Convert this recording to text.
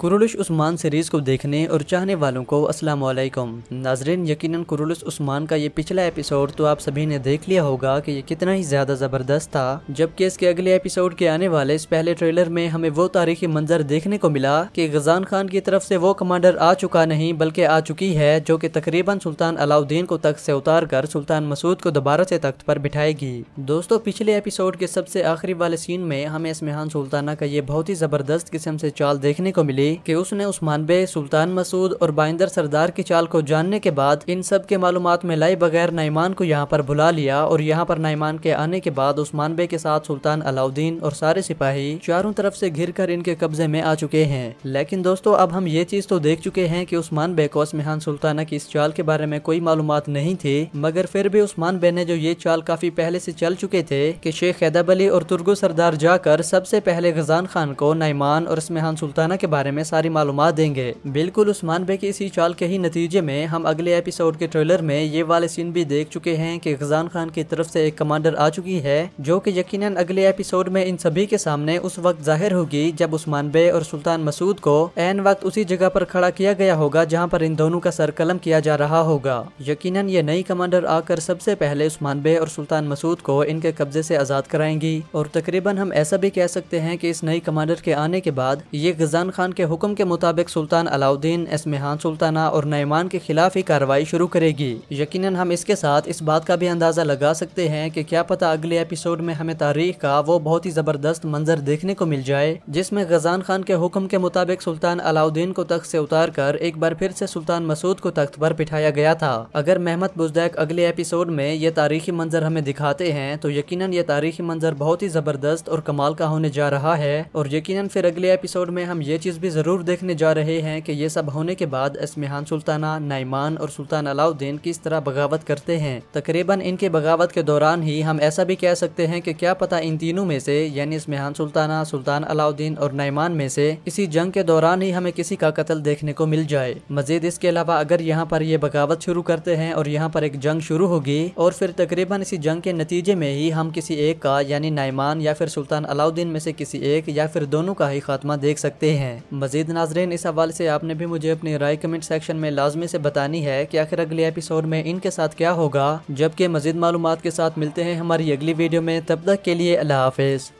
कुरुलश Usman series को देखने और चाहने वालों को अस्सलाम वालेकुम नाजरीन यकीनन कुरुलश उस्मान का ये पिछला एपिसोड तो आप सभी ने देख लिया होगा कि ये कितना ही ज़्यादा ज़बरदस्त था जबकि इसके अगले एपिसोड के आने वाले इस पहले ट्रेलर में हमें वो तारीखी मंजर देखने को मिला कि गजान खान की तरफ से वो कमांडर आ चुका नहीं बल्कि आ चुकी है जो कि तकरीबन सुल्तान अलाउद्दीन को तख्त से उतार कर सुल्तान मसूद को दोबारा से तख्त पर बिठाएगी दोस्तों पिछले एपिसोड के सबसे आखिरी वाले सीन में हमें इसमेहान सुल्ताना का ये बहुत ही ज़बरदस्त किस्म से चाल देखने को मिली थी कि उसने उस्मान बे सुल्तान मसूद और बाइंदर सरदार की चाल को जानने के बाद इन सब के मालूम में लाए बगैर नईमान को यहाँ पर बुला लिया और यहाँ पर नईमान के आने के बाद उस्मान बे के साथ सुल्तान अलाउद्दीन और सारे सिपाही चारों तरफ से घिर कर इनके कब्जे में आ चुके हैं लेकिन दोस्तों अब हम ये चीज तो देख चुके हैं की उस्मान बे को असमहान सुल्ताना की इस चाल के बारे में कोई मालूम नहीं थी मगर फिर भी उस्मान बे ने जो ये चाल काफी पहले से चल चुके थे कि शेख हैदाबली और तुर्गो सरदार जाकर सबसे पहले गजान खान को नईमान और असमहान सुल्ताना के बारे में में सारी मालूम देंगे बिल्कुल उस्मान बे के इसी चाल के ही नतीजे में हम अगले एपिसोड के ट्रेलर में ये वाले सीन भी देख चुके हैं कि खजान खान की तरफ से एक कमांडर आ चुकी है जो कि यकीनन अगले एपिसोड में इन सभी के सामने उस वक्त जाहिर होगी जब उस्मान बे और सुल्तान मसूद को एन वक्त उसी जगह पर खड़ा किया गया होगा जहाँ पर इन दोनों का सर कलम किया जा रहा होगा यकीनन ये नई कमांडर आकर सबसे पहले उस्मान बे और सुल्तान मसूद को इनके कब्जे से आज़ाद कराएंगी और तकरीबन हम ऐसा भी कह सकते हैं कि इस नई कमांडर के आने के बाद ये गजान खान के के हुक्म के मुताबिक सुल्तान अलाउद्दीन एसमेहान सुल्ताना और नयमान के खिलाफ ही कार्रवाई शुरू करेगी यकीनन हम इसके साथ इस बात का भी अंदाज़ा लगा सकते हैं कि क्या पता अगले एपिसोड में हमें तारीख का वो बहुत ही ज़बरदस्त मंजर देखने को मिल जाए जिसमे गजान खान के हुक्म के मुताबिक सुल्तान अलाउद्दीन को तख्त से उतार कर एक बार फिर से सुल्तान मसूद को तख्त पर बिठाया गया था अगर मेहमद बुजदैक अगले एपिसोड में ये तारीखी मंजर हमें दिखाते हैं तो यकीनन ये तारीखी मंजर बहुत ही ज़बरदस्त और कमाल का होने जा रहा है और यकीनन फिर अगले एपिसोड में हम ये चीज़ भी ज़रूर देखने जा रहे हैं कि ये सब होने के बाद इसमहान सुल्ताना नईमान और सुल्तान अलाउद्दीन किस तरह बगावत करते हैं तकरीबन इनके बगावत के दौरान ही हम ऐसा भी कह सकते हैं कि क्या पता इन तीनों में से यानी इसमहान सुल्ताना सुल्तान अलाउद्दीन और नईमान में से इसी जंग के दौरान ही हमें किसी का कत्ल देखने को मिल जाए मजीद इसके अलावा अगर यहाँ पर ये बगावत शुरू करते हैं और यहाँ पर एक जंग शुरू होगी और फिर तकरीबन इसी जंग के नतीजे में ही हम किसी एक का यानी नईमान या फिर सुल्तान अलाउद्दीन में से किसी एक या फिर दोनों का ही खात्मा देख सकते हैं मजीद नाजरन इस हवाले से आपने भी मुझे अपनी राय कमेंट सेक्शन में लाजमी से बतानी है कि आखिर अगले एपिसोड में इनके साथ क्या होगा जबकि मजीद मालूम के साथ मिलते हैं हमारी अगली वीडियो में तब तक के लिए अल्लाह हाफिज़